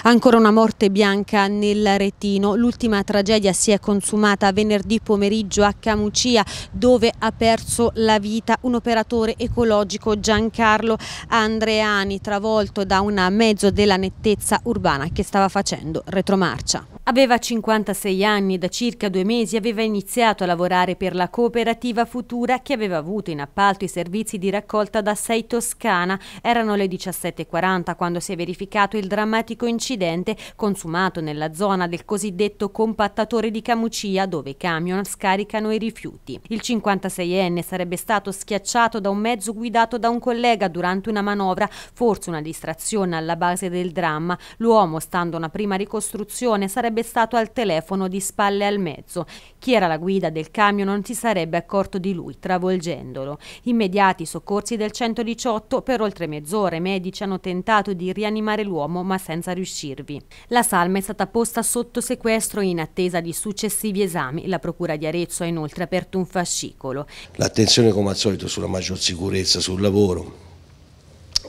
Ancora una morte bianca nel Retino. L'ultima tragedia si è consumata venerdì pomeriggio a Camucia dove ha perso la vita un operatore ecologico Giancarlo Andreani travolto da un mezzo della nettezza urbana che stava facendo retromarcia. Aveva 56 anni e da circa due mesi aveva iniziato a lavorare per la cooperativa Futura che aveva avuto in appalto i servizi di raccolta da Sei Toscana. Erano le 17.40 quando si è verificato il drammatico incidente consumato nella zona del cosiddetto compattatore di Camucia dove i camion scaricano i rifiuti. Il 56enne sarebbe stato schiacciato da un mezzo guidato da un collega durante una manovra, forse una distrazione alla base del dramma. L'uomo, stando a una prima ricostruzione, sarebbe sarebbe stato al telefono di spalle al mezzo. Chi era la guida del camion non si sarebbe accorto di lui, travolgendolo. Immediati soccorsi del 118, per oltre mezz'ora i medici hanno tentato di rianimare l'uomo ma senza riuscirvi. La salma è stata posta sotto sequestro in attesa di successivi esami. La procura di Arezzo ha inoltre aperto un fascicolo. L'attenzione come al solito sulla maggior sicurezza sul lavoro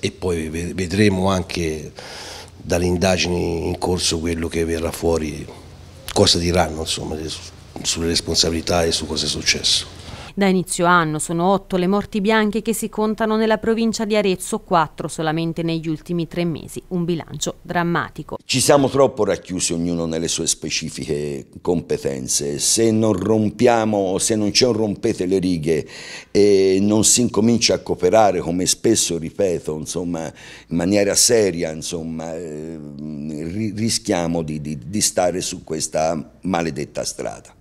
e poi vedremo anche dalle indagini in corso quello che verrà fuori, cosa diranno insomma, sulle responsabilità e su cosa è successo. Da inizio anno sono otto le morti bianche che si contano nella provincia di Arezzo, quattro solamente negli ultimi tre mesi. Un bilancio drammatico. Ci siamo troppo racchiusi ognuno nelle sue specifiche competenze. Se non rompiamo, se non ci rompete le righe e non si incomincia a cooperare, come spesso ripeto, insomma, in maniera seria, insomma, eh, rischiamo di, di, di stare su questa maledetta strada.